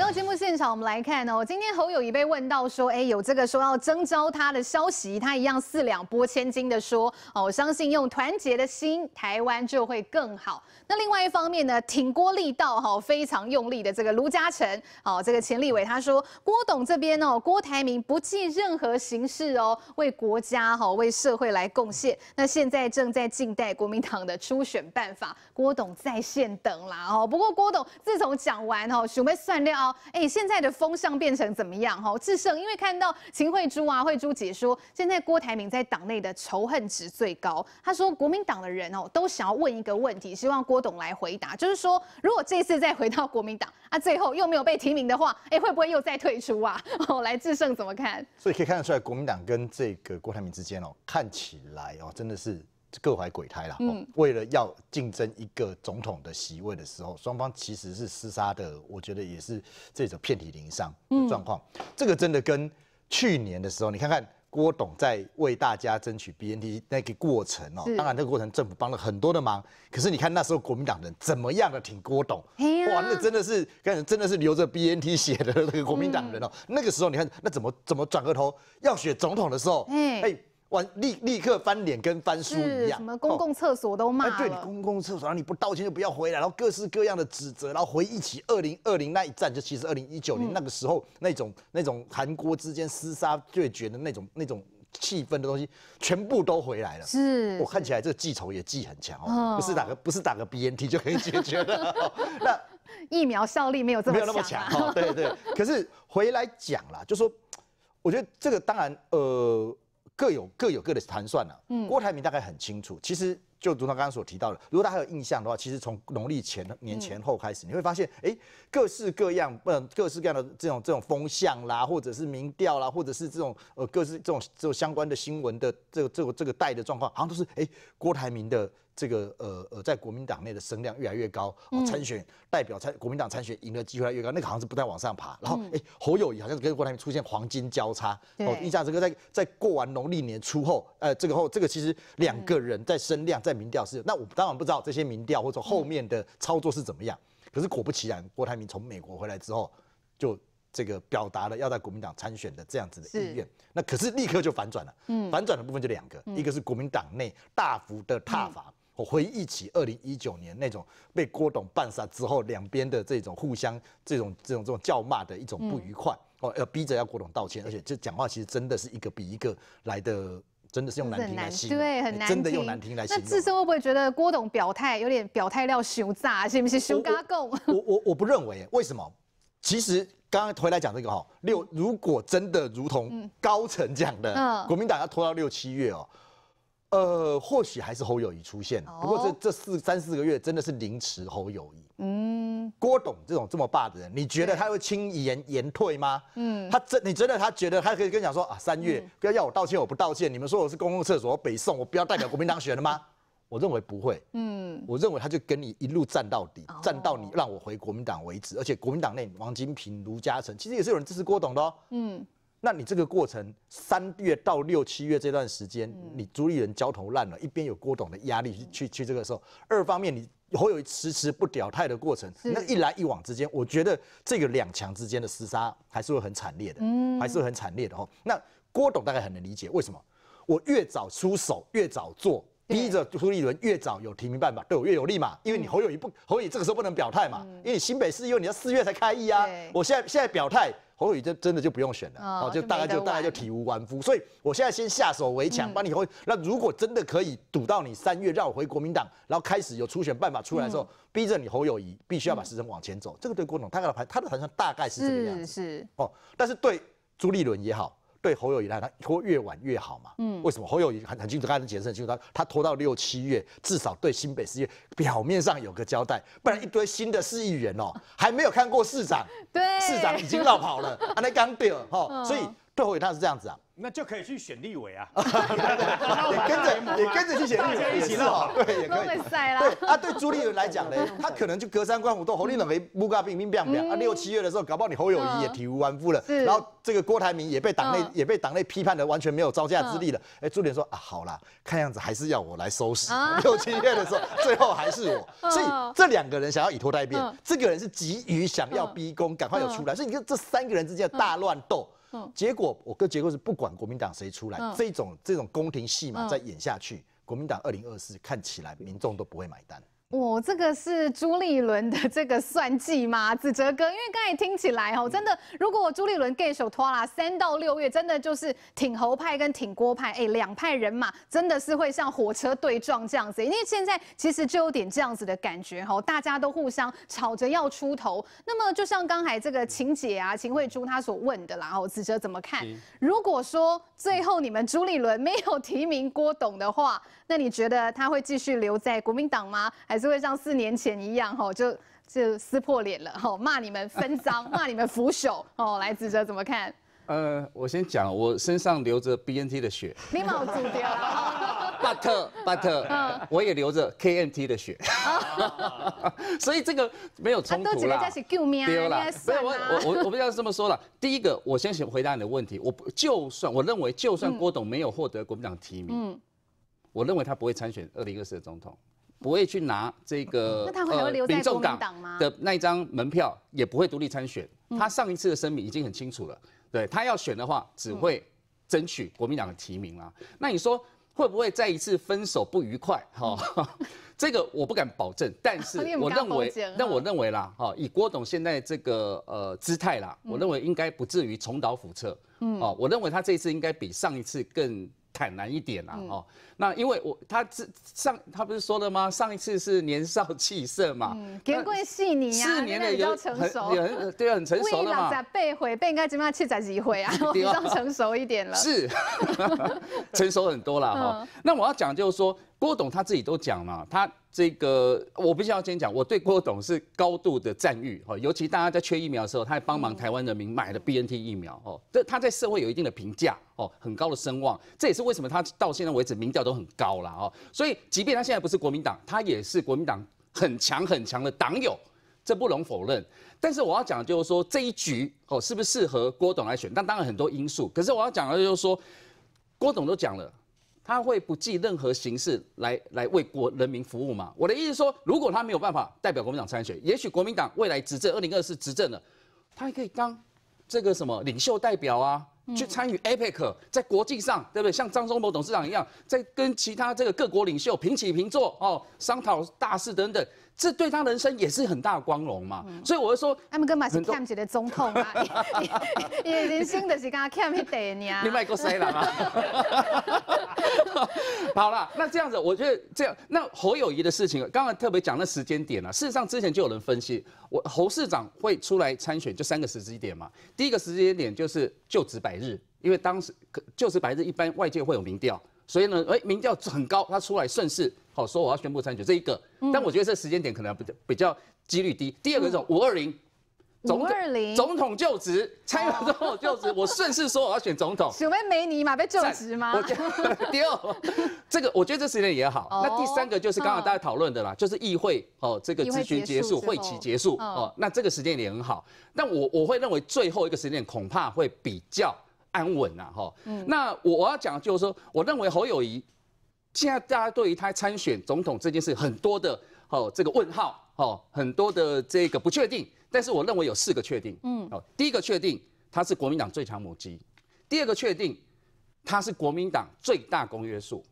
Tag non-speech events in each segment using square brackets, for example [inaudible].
来到节目现场，我们来看哦。今天侯友谊被问到说，哎，有这个说要征召他的消息，他一样四两拨千斤的说，哦，我相信用团结的心，台湾就会更好。那另外一方面呢，挺郭力道哈，非常用力的这个卢嘉诚，哦，这个钱立伟他说，郭董这边哦，郭台铭不计任何形式哦，为国家哈，为社会来贡献。那现在正在静待国民党的初选办法，郭董在线等啦哦。不过郭董自从讲完哦，准备算料。哎，现在的风向变成怎么样？哈，智胜因为看到秦惠珠啊，惠珠解说现在郭台铭在党内的仇恨值最高。他说，国民党的人哦，都想要问一个问题，希望郭董来回答，就是说，如果这次再回到国民党啊，最后又没有被提名的话，哎，会不会又再退出啊？哦，来智胜怎么看？所以可以看得出来，国民党跟这个郭台铭之间哦，看起来哦，真的是。各怀鬼胎啦，为了要竞争一个总统的席位的时候，双方其实是厮杀的，我觉得也是这种遍体鳞伤的状况。这个真的跟去年的时候，你看看郭董在为大家争取 B N T 那个过程哦，当然那个过程政府帮了很多的忙。可是你看那时候国民党人怎么样的挺郭董，哇，那真的是，真的真的是流着 B N T 血的那个国民党人哦。那个时候你看那怎么怎么转个头要选总统的时候，嗯，哎。完立立刻翻脸跟翻书一样，什么公共厕所都骂。对，公共厕所，然后你不道歉就不要回来，然后各式各样的指责，然后回忆起二零二零那一战，就其实二零一九年那个时候那种那种韩国之间厮杀对决的那种那种气氛的东西，全部都回来了。是，我看起来这个记仇也记很强，不是打个不是打个 BNT 就可以解决了。[laughs] 那 [laughs] 疫苗效力没有这么没有那么强。对对，可是回来讲啦，就说我觉得这个当然呃。各有各有各的盘算呢。嗯，郭台铭大概很清楚。其实，就如他刚刚所提到的，如果大家有印象的话，其实从农历前年前后开始，你会发现，哎，各式各样，嗯，各式各样的这种这种风向啦，或者是民调啦，或者是这种呃，各式这种这种相关的新闻的这个这个这个带的状况，好像都是哎，郭台铭的。这个呃呃，在国民党内的声量越来越高，参选代表参国民党参选赢的机会越来越高，那个好像是不太往上爬。然后，哎，侯友谊好像是跟郭台铭出现黄金交叉，哦，印象这个在在过完农历年初后，呃，这个后这个其实两个人在声量在民调是，那我当然不知道这些民调或者后面的操作是怎么样。可是果不其然，郭台铭从美国回来之后，就这个表达了要在国民党参选的这样子的意愿。那可是立刻就反转了，反转的部分就两个，一个是国民党内大幅的踏伐。我回忆起二零一九年那种被郭董拌杀之后，两边的这种互相这种这种这种叫骂的一种不愉快，哦，要逼着要郭董道歉，而且这讲话其实真的是一个比一个来的，真的是用难听来形容，对，很难听，真的用难听来形容。那自身会不会觉得郭董表态有点表态料羞炸，是不是羞嘎贡？我我我不认为，为什么？其实刚刚回来讲这个哈，六如果真的如同高层讲的，国民党要拖到六七月哦。呃，或许还是侯友谊出现不过这这四三四个月真的是凌迟侯友谊。嗯，郭董这种这么霸的人，你觉得他会轻言言退吗？嗯，他真你真的他觉得他可以跟你讲说啊，三月不要要我道歉我不道歉，你们说我是公共厕所北宋，我不要代表国民党选了吗？[laughs] 我认为不会。嗯，我认为他就跟你一路站到底，站到你让我回国民党为止。而且国民党内王金平、卢嘉诚其实也是有人支持郭董的。哦。嗯。那你这个过程，三月到六七月这段时间，你朱立人焦头烂额，一边有郭董的压力去去这个时候，二方面你还有迟迟不表态的过程，那一来一往之间，我觉得这个两强之间的厮杀还是会很惨烈的，嗯，还是很惨烈的哦。那郭董大概很能理解为什么我越早出手越早做。逼着朱立伦越早有提名办法对我越有利嘛，因为你侯友谊不侯友谊这个时候不能表态嘛，因为新北市因为你要四月才开议啊，我现在现在表态侯友谊就真的就不用选了哦，就大概就大概就体无完肤，所以我现在先下手为强，把你侯那如果真的可以堵到你三月绕我回国民党，然后开始有初选办法出来之后，逼着你侯友谊必须要把时程往前走，这个对郭董他的盘他的盘算大概是这个样子。是哦，但是对朱立伦也好。对侯友宜来讲，他拖越晚越好嘛。嗯，为什么侯友宜很很清楚刚才的解释很清楚，他他拖到六七月，至少对新北市议表面上有个交代，不然一堆新的市议员哦，[laughs] 还没有看过市长，市长已经绕跑了，阿 [laughs] 那刚掉了哈。所以对侯友谊他是这样子啊。那就可以去选立委啊，[laughs] 也跟着也跟着去选立委一起闹，对，也可以。对啊，对朱立伦来讲呢，他可能就隔山观虎斗。侯立伦被木瓜兵兵病病啊，六七月的时候，搞不好你侯友谊也体无完肤了。然后这个郭台铭也被党内也被党内批判的完全没有招架之力了。哎，朱立伦说啊，好啦，看样子还是要我来收拾。[laughs] 六七月的时候，最后还是我。所以这两个人想要以拖代变，这个人是急于想要逼宫，赶快要出来。所以你看这三个人之间大乱斗。结果，我个结果是，不管国民党谁出来，这种这种宫廷戏码再演下去，国民党二零二四看起来民众都不会买单。哦，这个是朱立伦的这个算计吗，[laughs] 子哲哥？因为刚才听起来哦，真的，如果朱立伦 get 手拖拉三到六月，真的就是挺侯派跟挺郭派，哎，两派人马真的是会像火车对撞这样子，因为现在其实就有点这样子的感觉哦，大家都互相吵着要出头。那么就像刚才这个秦姐啊，秦惠珠她所问的啦，哦，子哲怎么看？如果说最后你们朱立伦没有提名郭董的话，那你觉得他会继续留在国民党吗？还？是会像四年前一样哈，就就撕破脸了哈，骂你们分赃，骂你们腐朽哦，来指责怎么看？呃，我先讲，我身上流着 BNT 的血，你没有主调啊，巴特巴特，嗯，我也留着 k N t 的血，[laughs] 所以这个没有冲突啦，很多记者是我我我不要再这么说了。第一个，我先回答你的问题，我不就算我认为就算郭董没有获得国民党提名，嗯，我认为他不会参选二零二四的总统。不会去拿这个民众党的那一张门票，也不会独立参选。他上一次的声明已经很清楚了，对他要选的话，只会争取国民党的提名啦。那你说会不会再一次分手不愉快？哈，[laughs] 这个我不敢保证，但是我认为，那我认为啦，哈，以郭董现在这个呃姿态啦，我认为应该不至于重蹈覆辙。嗯，哦，我认为他这一次应该比上一次更。坦然一点啦，哦，那因为我他之上他不是说了吗？上一次是年少气盛嘛，年官细腻啊，对啊，很对，很成熟了嘛，被毁被应该怎么样？七再几回啊，比 [laughs] 较 [laughs] 成熟一点了，是，[laughs] 成熟很多了哈，那我要讲就是说。郭董他自己都讲了，他这个我必须要先讲，我对郭董是高度的赞誉哈，尤其大家在缺疫苗的时候，他还帮忙台湾人民买了 B N T 疫苗哦，这他在社会有一定的评价哦，很高的声望，这也是为什么他到现在为止民调都很高了哦，所以即便他现在不是国民党，他也是国民党很强很强的党友，这不容否认。但是我要讲的就是说这一局哦，是不是适合郭董来选？但当然很多因素，可是我要讲的就是说，郭董都讲了。他会不计任何形式来来为国人民服务嘛？我的意思说，如果他没有办法代表国民党参选，也许国民党未来执政，二零二四执政了，他还可以当这个什么领袖代表啊，去参与 APEC 在国际上，对不对？像张忠谋董事长一样，在跟其他这个各国领袖平起平坐哦，商讨大事等等，这对他人生也是很大光荣嘛。所以我就说，他们根本是看不起的总统啊，[laughs] 因为人生就是刚刚欠那点呀。你卖过谁人啊？好了，那这样子，我觉得这样，那侯友谊的事情，刚刚特别讲那时间点啊，事实上之前就有人分析，我侯市长会出来参选，就三个时机点嘛。第一个时间点就是就职百日，因为当时就职百日，一般外界会有民调，所以呢，哎，民调很高，他出来顺势，好说我要宣布参选这一个。但我觉得这时间点可能比较比较几率低。第二个是五二零。五二零总统就职，参议院总统就职，[laughs] 我顺势说我要选总统。选美尼嘛，被就职吗？[laughs] 第二，这个我觉得这时间也好。那第三个就是刚刚大家讨论的啦，就是议会哦，这个咨询结束，会期结束哦。那这个时间也很好。但我我会认为最后一个时间点恐怕会比较安稳呐，哈。那我要讲就是说，我认为侯友谊现在大家对于他参选总统这件事很多的哦，这个问号哦，很多的这个不确定。但是我认为有四个确定，嗯，哦，第一个确定他是国民党最强母鸡，第二个确定他是国民党最大公约数，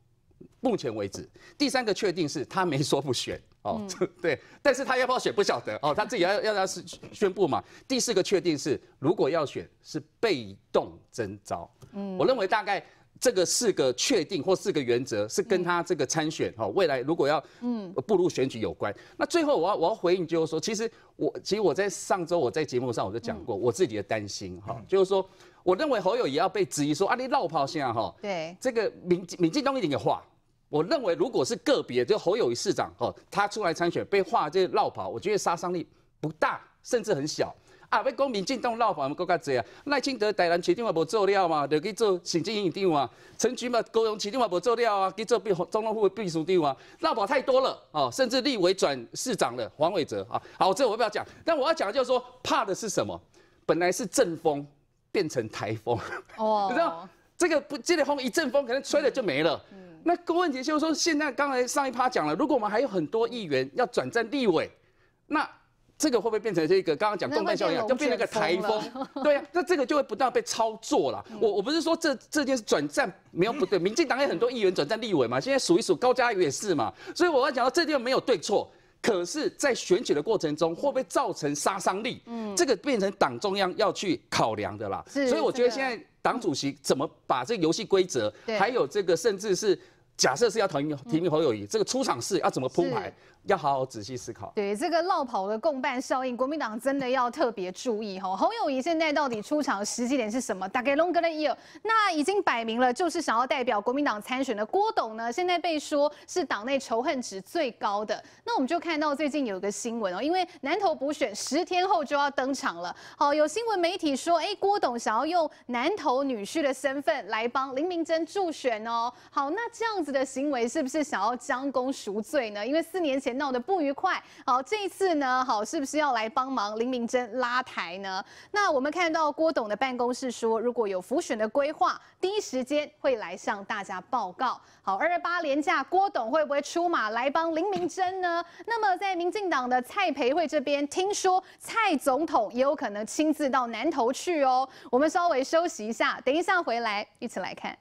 目前为止，第三个确定是他没说不选，哦，[laughs] 对，但是他要不要选不晓得，哦，他自己要要要是宣布嘛，第四个确定是如果要选是被动征召，嗯，我认为大概。这个四个确定或四个原则是跟他这个参选哈未来如果要嗯步入选举有关。那最后我要我要回应就是说，其实我其实我在上周我在节目上我就讲过我自己的担心哈，就是说我认为侯友也要被质疑说啊你绕跑现在哈，对这个民民进党一点有话。我认为如果是个别就侯友宜市长哦他出来参选被画这绕跑，我觉得杀伤力不大甚至很小。啊！要讲民进党捞嘛，讲较济啊！赖清德台南市长嘛无做了嘛，就去做行政院长啊。陈菊嘛高雄市长嘛无做了啊，去做被总统府秘书长啊。闹法太多了哦，甚至立委转市长了，黄伟哲啊。好，这个我不要讲，但我要讲就是说，怕的是什么？本来是阵风变成台风哦，[laughs] 你知道这个不？这里风一阵风可能吹了就没了。那个问题就是说，现在刚才上一趴讲了，如果我们还有很多议员要转战立委，那这个会不会变成这个刚刚讲动半效应，样，就变成一个台风？[laughs] 对啊，那这个就会不断被操作了。我我不是说这这件事转战没有不对，民进党也很多议员转战立委嘛，现在数一数高嘉瑜也是嘛。所以我要讲到这地方没有对错，可是，在选举的过程中会不会造成杀伤力？嗯，这个变成党中央要去考量的啦。所以我觉得现在党主席怎么把这游戏规则，还有这个甚至是。假设是要提名提名侯友谊，这个出场式要怎么铺排，要好好仔细思考。对，这个落跑的共办效应，国民党真的要特别注意吼。侯友谊现在到底出场时机点是什么？大概 long 龙 year，那已经摆明了就是想要代表国民党参选的。郭董呢，现在被说是党内仇恨值最高的。那我们就看到最近有个新闻哦，因为南投补选十天后就要登场了。好，有新闻媒体说，哎，郭董想要用南投女婿的身份来帮林明珍助选哦。好，那这样子。的行为是不是想要将功赎罪呢？因为四年前闹得不愉快，好这一次呢，好是不是要来帮忙林明珍拉台呢？那我们看到郭董的办公室说，如果有复选的规划，第一时间会来向大家报告。好，二二八连假，郭董会不会出马来帮林明珍呢？那么在民进党的蔡培慧这边，听说蔡总统也有可能亲自到南投去哦。我们稍微休息一下，等一下回来一起来看。